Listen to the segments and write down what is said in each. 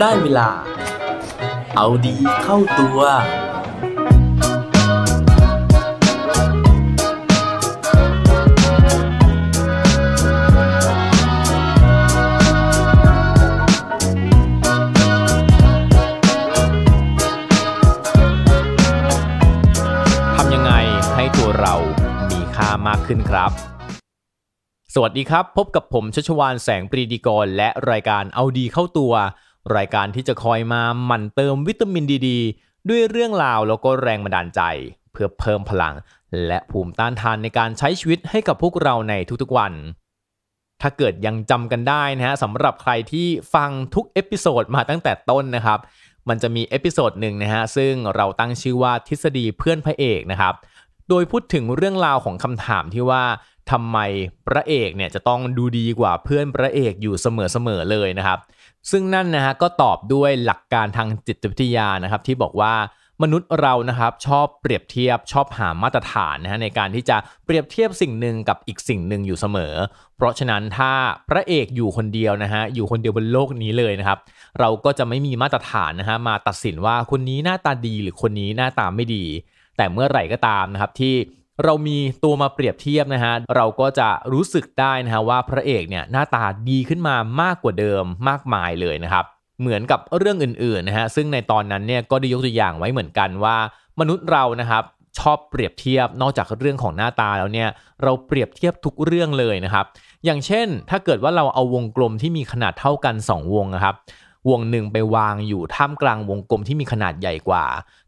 ได้เวลา เอาดีเข้าตัว ทำยังไงให้ตัวเรามีค่ามากขึ้นครับ สวัสดีครับ พบกับผมชัชวานแสงปรีดีกรและรายการเอาดีเข้าตัวรายการที่จะคอยมาหมั่นเติมวิตามินดีดด้วยเรื่องราวแล้วก็แรงบันดาลใจ เพื่อเพิ่มพลัง และภูมิต้านทานในการใช้ชีวิตให้กับพวกเราในทุกๆวัน ถ้าเกิดยังจำกันได้นะฮะสำหรับใครที่ฟังทุกเอพิโซดมาตั้งแต่ต้นนะครับมันจะมีเอพิโซดหนึ่งนะฮะซึ่งเราตั้งชื่อว่าทฤษฎีเพื่อนพระเอกนะครับ โดยพูดถึงเรื่องราวของคำถามที่ว่าทำไมพระเอกเนี่ยจะต้องดูดีกว่าเพื่อนพระเอกอยู่เสมอๆเลยนะครับซึ่งนั่นนะฮะก็ตอบด้วยหลักการทางจิตวิทยานะครับที่บอกว่ามนุษย์เรานะครับชอบเปรียบเทียบ ชอบหามาตรฐานนะฮะในการที่จะเปรียบเทียบสิ่งหนึ่งกับอีกสิ่งหนึ่งอยู่เสมอ เพราะฉะนั้นถ้าพระเอกอยู่คนเดียวนะฮะอยู่คนเดียวบนโลกนี้เลยนะครับ เราก็จะไม่มีมาตรฐานนะฮะมาตัดสินว่าคนนี้หน้าตาดีหรือคนนี้หน้าตาไม่ดี แต่เมื่อไหร่ก็ตามนะครับที่เรามีตัวมาเปรียบเทียบนะฮะ เราก็จะรู้สึกได้นะฮะว่าพระเอกเนี่ยหน้าตาดีขึ้นมามากกว่าเดิมมากมายเลยนะครับ เหมือนกับเรื่องอื่นๆนะฮะ ซึ่งในตอนนั้นเนี่ยก็ได้ยกตัวอย่างไว้เหมือนกันว่ามนุษย์เรานะครับชอบเปรียบเทียบ นอกจากเรื่องของหน้าตาแล้วเนี่ยเราเปรียบเทียบทุกเรื่องเลยนะครับ อย่างเช่นถ้าเกิดว่าเราเอาวงกลมที่มีขนาดเท่ากัน 2 วงนะครับวงหนึ่งไปวางอยู่ท่ามกลางวงกลมที่มีขนาดใหญ่กว่า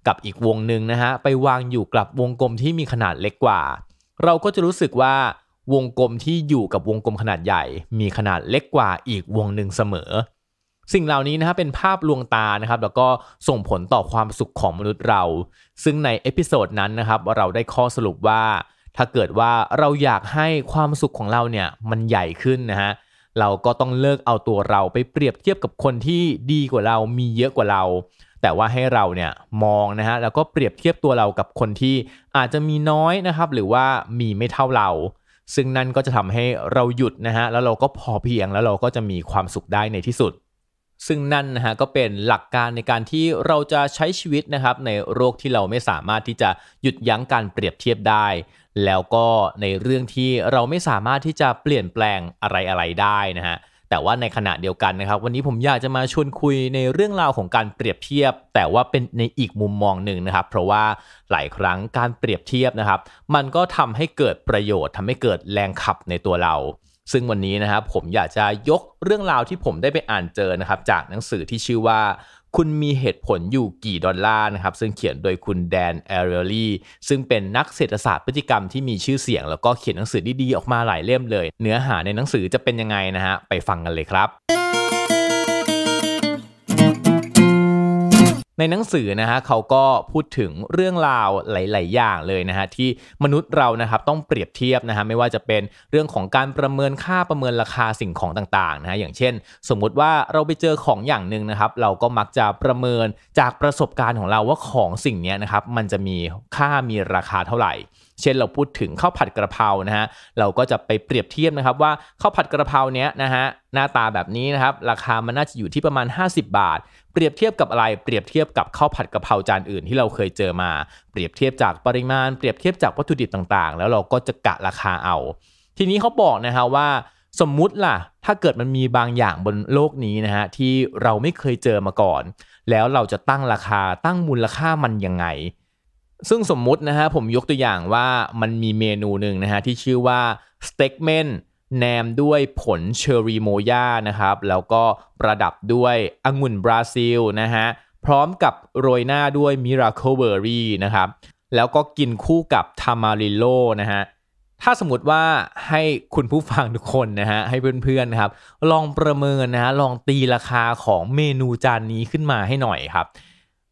กับอีกวงหนึ่งนะฮะไปวางอยู่กับวงกลมที่มีขนาดเล็กกว่า เราก็จะรู้สึกว่าวงกลมที่อยู่กับวงกลมขนาดใหญ่ มีขนาดเล็กกว่า อีกวงหนึ่งเสมอ สิ่งเหล่านี้นะฮะเป็นภาพลวงตานะครับ แล้วก็ส่งผลต่อความสุขของมนุษย์เราซึ่งในเอพิโซดนั้นนะครับเราได้ข้อสรุปว่า ถ้าเกิดว่าเราอยากให้ความสุขของเราเนี่ยมันใหญ่ขึ้นนะฮะเราก็ต้องเลิกเอาตัวเราไปเปรียบเทียบกับคนที่ดีกว่าเรา มีเยอะกว่าเรา แต่ว่าให้เราเนี่ยมองนะฮะ แล้วก็เปรียบเทียบตัวเรากับคนที่อาจจะมีน้อยนะครับ หรือว่ามีไม่เท่าเรา ซึ่งนั่นก็จะทำให้เราหยุดนะฮะ แล้วเราก็พอเพียงแล้วเราก็จะมีความสุขได้ในที่สุดซึ่งนั่นนะฮะก็เป็นหลักการในการที่เราจะใช้ชีวิตนะครับในโรคที่เราไม่สามารถที่จะหยุดยั้งการเปรียบเทียบได้ แล้วก็ในเรื่องที่เราไม่สามารถที่จะเปลี่ยนแปลงอะไรอะไรได้นะฮะแต่ว่าในขณะเดียวกันนะครับวันนี้ผมอยากจะมาชวนคุยในเรื่องราวของการเปรียบเทียบ แต่ว่าเป็นในอีกมุมมองหนึ่งนะครับ เพราะว่าหลายครั้งการเปรียบเทียบนะครับ มันก็ทำให้เกิดประโยชน์ทำให้เกิดแรงขับในตัวเราซึ่งวันนี้นะครับผมอยากจะยกเรื่องราวที่ผมได้ไปอ่านเจอนะครับจากหนังสือที่ชื่อว่า คุณมีเหตุผลอยู่กี่ดอลลาร์นะครับซึ่งเขียนโดยคุณแดนแอเรลลี่ซึ่งเป็นนักเศรษฐศาสตร์พฤติกรรมที่มีชื่อเสียงแล้วก็เขียนหนังสือดีๆออกมาหลายเล่มเลย เนื้อหาในหนังสือจะเป็นยังไงนะฮะไปฟังกันเลยครับในหนังสือนะฮะเขาก็พูดถึงเรื่องราว หลาย ๆ อย่างเลยนะฮะที่มนุษย์เรานะครับต้องเปรียบเทียบนะฮะไม่ว่าจะเป็นเรื่องของการประเมินค่าประเมินราคาสิ่งของต่าง ๆ นะฮะอย่างเช่น สมมุติว่าเราไปเจอของอย่างหนึ่งนะครับเราก็มักจะประเมินจากประสบการณ์ของเราว่าของสิ่งนี้นะครับมันจะมีค่ามีราคาเท่าไหร่เช่นเราพูดถึงข้าวผัดกระเพรานะฮะเราก็จะไปเปรียบเทียบนะครับว่าข้าวผัดกระเพราเนี้ยนะฮะหน้าตาแบบนี้นะครับราคามันน่าจะอยู่ที่ประมาณ 50 บาท เปรียบเทียบกับอะไรเปรียบเทียบกับข้าวผัดกระเพราจานอื่นที่เราเคยเจอมาเปรียบเทียบจากปริมาณเปรียบเทียบจากวัตถุดิบต่างๆแล้วเราก็จะกะราคาเอา ทีนี้เขาบอกนะฮะว่าสมมุติล่ะถ้าเกิดมันมีบางอย่างบนโลกนี้นะฮะที่เราไม่เคยเจอมาก่อน แล้วเราจะตั้งราคาตั้งมูลค่ามันยังไงซึ่งสมมุตินะฮะผมยกตัวอย่างว่ามันมีเมนูหนึ่งนะฮะที่ชื่อว่าสเต็กเมนแนมด้วยผลเชอรี่โมย่านะครับแล้วก็ประดับด้วยองุ่นบราซิลนะฮะพร้อมกับโรยหน้าด้วยมิราเคิลเบอร์รี่นะครับแล้วก็กินคู่กับทามาริโลนะฮะถ้าสมมติว่าให้คุณผู้ฟังทุกคนนะฮะให้เพื่อนๆนะครับลองประเมินนะฮะลองตีราคาของเมนูจานนี้ขึ้นมาให้หน่อยครับ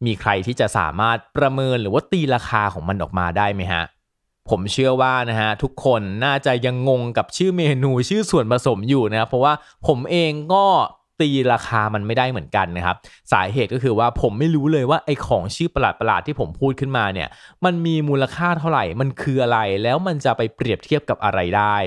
มีใครที่จะสามารถประเมินหรือว่าตีราคาของมันออกมาได้ไหมฮะผมเชื่อว่านะฮะทุกคนน่าจะยังงงกับชื่อเมนูชื่อส่วนผสมอยู่นะครับเพราะว่าผมเองก็ตีราคามันไม่ได้เหมือนกันนะครับสาเหตุก็คือว่าผมไม่รู้เลยว่าไอของชื่อประหลาดๆที่ผมพูดขึ้นมาเนี่ยมันมีมูลค่าเท่าไหร่มันคืออะไร แล้วมันจะไปเปรียบเทียบกับอะไรได้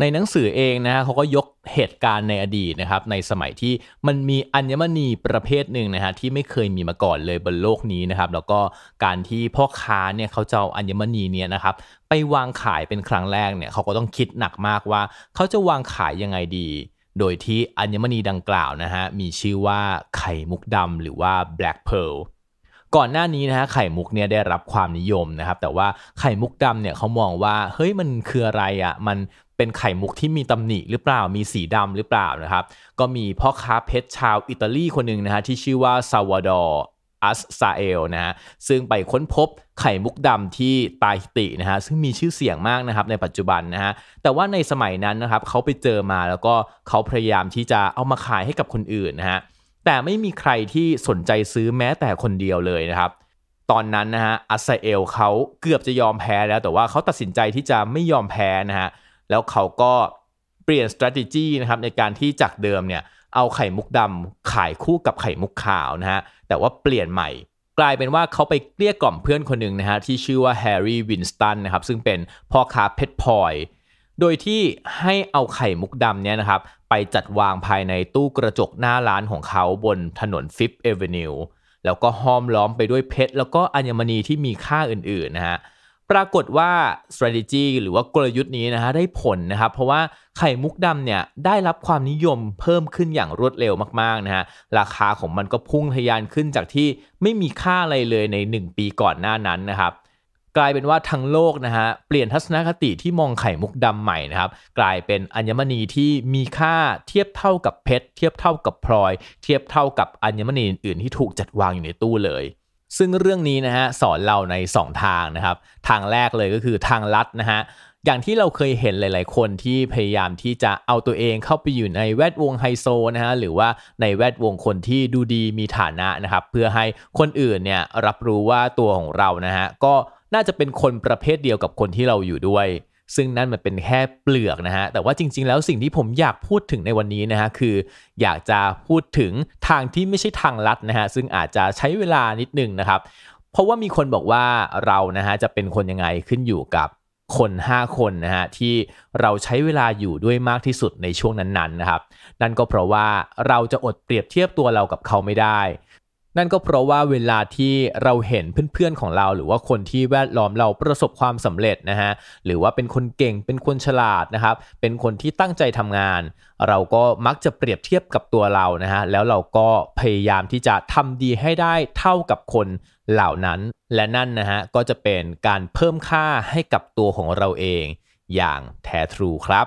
ในหนังสือเองนะฮะเขาก็ยกเหตุการณ์ในอดีตนะครับในสมัยที่มันมีอัญมณีประเภทหนึ่งนะฮะที่ไม่เคยมีมาก่อนเลย บนโลกนี้นะครับแล้วก็การที่พ่อค้าเนี่ยเขาจะเอาอัญมณีเนี่ยนะครับไปวางขายเป็นครั้งแรกเนี่ยเขาก็ต้องคิดหนักมากว่าเขาจะวางขายยังไงดี โดยที่อัญมณีดังกล่าวนะฮะมีชื่อว่าไข่มุกดำหรือว่า black pearl ก่อนหน้านี้นะฮะไข่มุกเนี่ยได้รับความนิยมนะครับแต่ว่าไข่มุกดำเนี่ยเขามองว่าเฮ้ยมันคืออะไรอะ่ะมันเป็นไข่มุกที่มีตำหนิหรือเปล่า มีสีดำหรือเปล่านะครับ ก็มีพ่อค้าเพชรชาวอิตาลีคนหนึ่งนะฮะที่ชื่อว่าซาวดอร์อัสซาเอลนะฮะ ซึ่งไปค้นพบไข่มุกดำที่ตาฮิตินะฮะ ซึ่งมีชื่อเสียงมากนะครับในปัจจุบันนะฮะ แต่ว่าในสมัยนั้นนะครับเขาไปเจอมาแล้วก็เขาพยายามที่จะเอามาขายให้กับคนอื่นนะฮะ แต่ไม่มีใครที่สนใจซื้อแม้แต่คนเดียวเลยนะครับ ตอนนั้นนะฮะ อัสซาเอลเขาเกือบจะยอมแพ้แล้ว แต่ว่าเขาตัดสินใจที่จะไม่ยอมแพ้นะฮะแล้วเขาก็เปลี่ยน s t r a t e g y นะครับในการที่จากเดิมเนี่ยเอาไข่มุกดำขายคู่กับไข่มุกขาวนะฮะแต่ว่าเปลี่ยนใหม่ กลายเป็นว่าเขาไปเกลี้ยกล่อมเพื่อนคนหนึ่งนะฮะที่ชื่อว่าแฮร์รี่วินสตันนะครับ ซึ่งเป็นพ่อค้าเพชรพลอย โดยที่ให้เอาไข่มุกดำเนี่ยนะครับไปจัดวางภายในตู้กระจกหน้าร้านของเขาบนถนนฟิฟเอเวนิวแล้วก็ห้อมล้อมไปด้วยเพชรแล้วก็อัญมณีที่มีค่าอื่นๆนะฮะปรากฏว่า strategy หรือว่ากลยุทธ์นี้นะฮะได้ผลนะครับเพราะว่าไข่มุกดำเนี่ยได้รับความนิยมเพิ่มขึ้นอย่างรวดเร็วมากๆนะฮะราคาของมันก็พุ่งทะยานขึ้นจากที่ไม่มีค่าอะไรเลยใน 1 ปีก่อนหน้านั้นนะครับกลายเป็นว่าทั้งโลกนะฮะเปลี่ยนทัศนคติที่มองไข่มุกดำใหม่นะครับกลายเป็นอัญมณีที่มีค่าเทียบเท่ากับเพชรเทียบเท่ากับพลอย เทียบเท่ากับอัญมณีอื่นที่ถูกจัดวางอยู่ในตู้เลยซึ่งเรื่องนี้นะฮะสอนเราใน 2 ทางนะครับทางแรกเลยก็คือทางลัดนะฮะอย่างที่เราเคยเห็นหลายๆ คนที่พยายามที่จะเอาตัวเองเข้าไปอยู่ในแวดวงไฮโซนะฮะหรือว่าในแวดวงคนที่ดูดีมีฐานะนะครับเพื่อให้คนอื่นเนี่ยรับรู้ว่าตัวของเรานะฮะก็น่าจะเป็นคนประเภทเดียวกับคนที่เราอยู่ด้วยซึ่งนั่นมันเป็นแค่เปลือกนะฮะ แต่ว่าจริงๆแล้วสิ่งที่ผมอยากพูดถึงในวันนี้นะฮะคือ อยากจะพูดถึงทางที่ไม่ใช่ทางลัดนะฮะ ซึ่งอาจจะใช้เวลานิดนึงนะครับ เพราะว่ามีคนบอกว่าเรานะฮะจะเป็นคนยังไงขึ้นอยู่กับคน 5 คนนะฮะที่เราใช้เวลาอยู่ด้วยมากที่สุดในช่วงนั้นๆ นะครับ นั่นก็เพราะว่าเราจะอดเปรียบเทียบตัวเรากับเขาไม่ได้นั่นก็เพราะว่าเวลาที่เราเห็นเพื่อนๆของเราหรือว่าคนที่แวดล้อมเราประสบความสำเร็จนะฮะหรือว่าเป็นคนเก่งเป็นคนฉลาดนะครับเป็นคนที่ตั้งใจทำงาน เราก็มักจะเปรียบเทียบกับตัวเรานะฮะแล้วเราก็พยายามที่จะทำดีให้ได้เท่ากับคนเหล่านั้น และนั่นนะฮะก็จะเป็นการเพิ่มค่าให้กับตัวของเราเองอย่างแท้ทรูครับ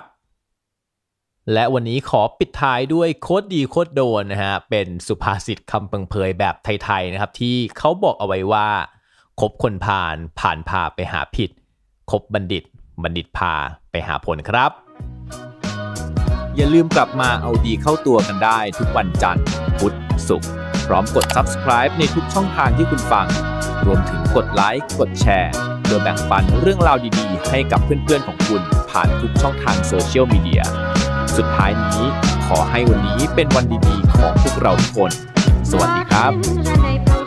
และวันนี้ขอปิดท้ายด้วยโคตรดีโคตรโดนนะฮะเป็นสุภาษิตคำเปิงเพยแบบไทย ๆ นะครับ ที่เขาบอกเอาไว้ว่าคบคนผ่าน ผ่านพาไปหาผิดคบบัณฑิต บัณฑิตพาไปหาผลครับ อย่าลืมกลับมาเอาดีเข้าตัวกันได้ทุกวันจันทร์ พุธศุกร์พร้อมกด subscribe ในทุกช่องทางที่คุณฟัง รวมถึงกดไลค์กดแชร์ืดอแบ่งปันเรื่องราวดีๆ ให้กับเพื่อนๆของคุณผ่านทุกช่องทางโซเชียลมีเดียสุดท้ายนี้ขอให้วันนี้เป็นวันดีๆของพวกเราทุกคน สวัสดีครับ